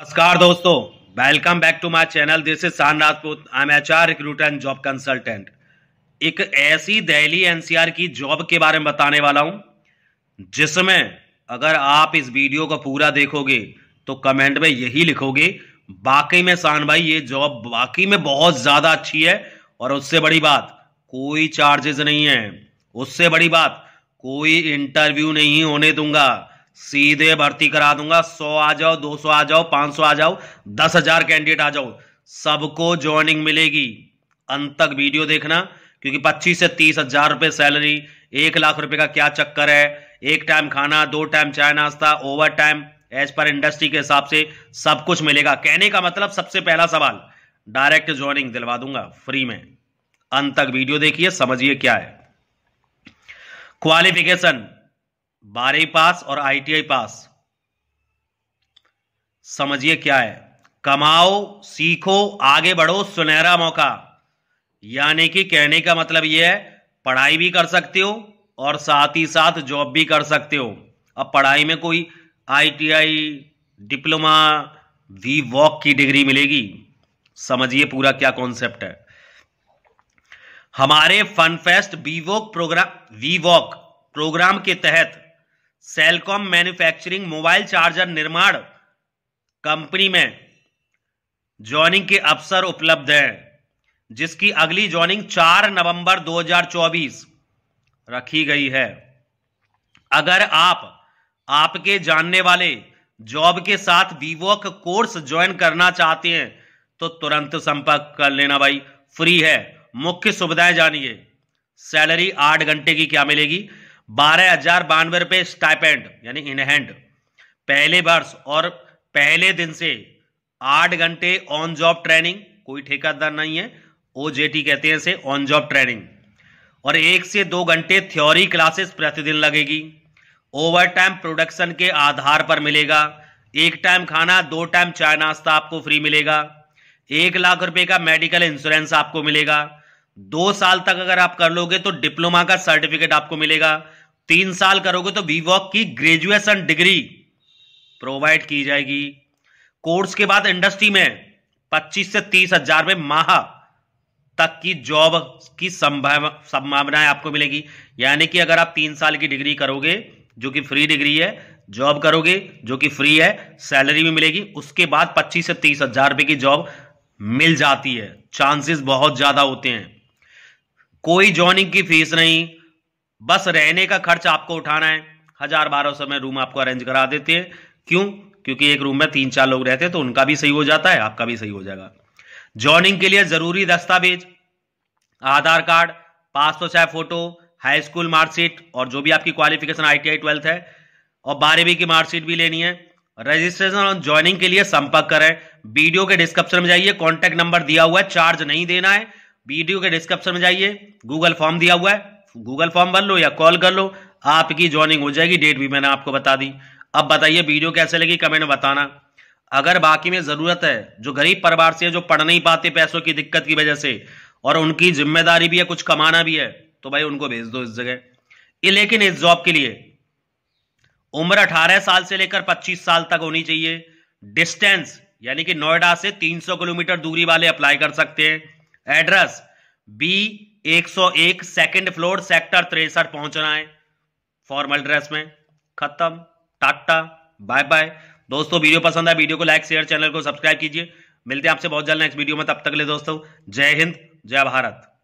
नमस्कार दोस्तों welcome back to my channel this is Saan Rajput I am H R recruiter and job consultant एक ऐसी Delhi NCR की job के बारे में बताने वाला हूं जिसमें अगर आप इस वीडियो को पूरा देखोगे तो कमेंट में यही लिखोगे बाकी में शान भाई ये जॉब बाकी में बहुत ज़्यादा अच्छी है और उससे बड़ी बात कोई चार्जेस नहीं है उससे बड़ी बात कोई इंटरव्यू नहीं होने दूंगा सीधे भर्ती करा दूंगा सौ आ जाओ दो सौ आ जाओ पांच सौ आ जाओ दस हजार कैंडिडेट आ जाओ सबको ज्वाइनिंग मिलेगी अंत तक वीडियो देखना क्योंकि पच्चीस से तीस हजार रुपये सैलरी एक लाख रुपए का क्या चक्कर है एक टाइम खाना दो टाइम चाय नाश्ता ओवर टाइम एज पर इंडस्ट्री के हिसाब से सब कुछ मिलेगा कहने का मतलब सबसे पहला सवाल डायरेक्ट ज्वाइनिंग दिलवा दूंगा फ्री में अंत तक वीडियो देखिए समझिए क्या है क्वालिफिकेशन बारहवीं पास और आईटीआई पास समझिए क्या है कमाओ सीखो आगे बढ़ो सुनहरा मौका यानी कि कहने का मतलब यह है पढ़ाई भी कर सकते हो और साथ ही साथ जॉब भी कर सकते हो अब पढ़ाई में कोई आईटीआई डिप्लोमा वी वॉक की डिग्री मिलेगी समझिए पूरा क्या कॉन्सेप्ट है हमारे फनफेस्ट B Voc program B Voc program के तहत सेलकॉम मैन्युफैक्चरिंग मोबाइल चार्जर निर्माण कंपनी में जॉइनिंग के अवसर उपलब्ध हैं जिसकी अगली जॉइनिंग 4 नवंबर 2024 रखी गई है अगर आप आपके जानने वाले जॉब के साथ विवोक कोर्स ज्वाइन करना चाहते हैं तो तुरंत संपर्क कर लेना भाई फ्री है मुख्य सुविधाएं जानिए सैलरी आठ घंटे की क्या मिलेगी बारह हजार बानवे रुपए स्टाइपेंड यानी इनहैंड पहले वर्ष और पहले दिन से आठ घंटे ऑन जॉब ट्रेनिंग कोई ठेकादार नहीं है ओ कहते हैं इसे ऑन जॉब ट्रेनिंग और एक से दो घंटे थ्योरी क्लासेस प्रतिदिन लगेगी ओवर टाइम प्रोडक्शन के आधार पर मिलेगा एक टाइम खाना दो टाइम चाय नाश्ता आपको फ्री मिलेगा एक लाख रुपए का मेडिकल इंश्योरेंस आपको मिलेगा दो साल तक अगर आप कर लोगे तो डिप्लोमा का सर्टिफिकेट आपको मिलेगा तीन साल करोगे तो वी वॉक की ग्रेजुएशन डिग्री प्रोवाइड की जाएगी कोर्स के बाद इंडस्ट्री में 25 से तीस हजार में माह तक की जॉब की संभावनाएं आपको मिलेगी यानी कि अगर आप तीन साल की डिग्री करोगे जो कि फ्री डिग्री है जॉब करोगे जो कि फ्री है सैलरी भी मिलेगी उसके बाद 25 से तीस हजार रुपये की जॉब मिल जाती है चांसेस बहुत ज़्यादा होते हैं कोई जॉइनिंग की फीस नहीं बस रहने का खर्च आपको उठाना है हजार बारह सौ में रूम आपको अरेंज करा देते हैं क्यों क्योंकि एक रूम में तीन चार लोग रहते हैं तो उनका भी सही हो जाता है आपका भी सही हो जाएगा जॉइनिंग के लिए जरूरी दस्तावेज आधार कार्ड पास तो चाहे फोटो हाई स्कूल मार्कशीट और जो भी आपकी qualification I T I twelfth है और बारहवीं की मार्कशीट भी लेनी है रजिस्ट्रेशन और ज्वाइनिंग के लिए संपर्क करें वीडियो के डिस्क्रिप्शन में जाइए कॉन्टैक्ट नंबर दिया हुआ है चार्ज नहीं देना है वीडियो के डिस्क्रिप्शन में जाइए गूगल फॉर्म दिया हुआ है गूगल फॉर्म भर लो या कॉल कर लो आपकी ज्वाइनिंग हो जाएगी डेट भी मैंने आपको बता दी अब बताइए वीडियो कैसे लगी कमेंट बताना अगर बाकी में ज़रूरत है जो गरीब परिवार से जो पढ़ नहीं पाते पैसों की दिक्कत की वजह से और उनकी जिम्मेदारी भी है कुछ कमाना भी है तो भाई उनको भेज दो इस जगह लेकिन इस जॉब के लिए उम्र 18 साल से लेकर 25 साल तक होनी चाहिए डिस्टेंस यानी कि नोएडा से 300 किलोमीटर दूरी वाले अप्लाई कर सकते हैं address B 101 second floor sector तिरसठ पहुंचना है फॉर्मल ड्रेस में खत्म टाटा बाय बाय दोस्तों वीडियो पसंद आए वीडियो को लाइक शेयर चैनल को सब्सक्राइब कीजिए मिलते हैं आपसे बहुत जल्द नेक्स्ट वीडियो में तब तक ले दोस्तों जय हिंद जय भारत